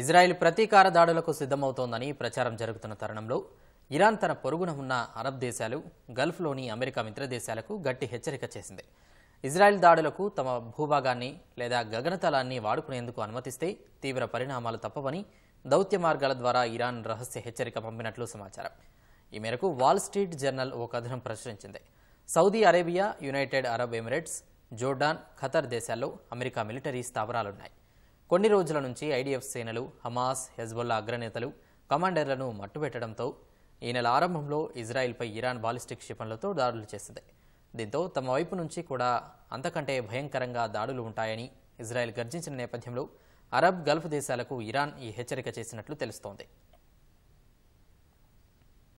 Israel ప్రతీకార దాడులకు సిద్ధమవుతోందని ప్రచారం జరుగుతున్న తరుణంలో ఇరాన్ తన పొరుగున ఉన్న అరబ్ దేశాలు గల్ఫ్లోని అమెరికా మిత్ర దేశాలకు గట్టి హెచ్చరిక చేసింది ఇజ్రాయెల్ దాడులకు తమ భూభాగాన్ని లేదా గగనతలాన్ని వాడుకునేందుకు అనుమతిస్తే తీవ్ర పరిణామాలు తప్పవని దౌత్య మార్గాల ద్వారా ఇరాన్ రహస్య హెచ్చరిక పంపినట్లు సమాచారం ఈ మేరకు వాల్ స్ట్రీట్ జర్నల్ ఓ కథనం ప్రచురించింది Saudi Arabia United Arab Emirates Jordan Qatar దేశాల్లో అమెరికా మిలిటరీ స్థావరాలున్నాయి కొన్ని రోజుల నుంచి ఐడిఎఫ్ సేనలు హమాస్ హెజ్బొల్లా అగ్రనేతలు కమాండర్లను మట్టుపెట్టడంతో ఈ నెల ఆరంభంలో ఇజ్రాయెల్పై ఇరాన్ బాలిస్టిక్ క్షిపణులతో దాడులు చేసింది దీంతో తమ వైపు నుంచి కూడా అంతకంటే భయంకరంగా దాడులు ఉంటాయని ఇజ్రాయెల్ గర్జించిన నేపథ్యంలో అరబ్ గల్ఫ్ దేశాలకు ఇరాన్ ఈ హెచ్చరిక చేసినట్లు తెలుస్తోంది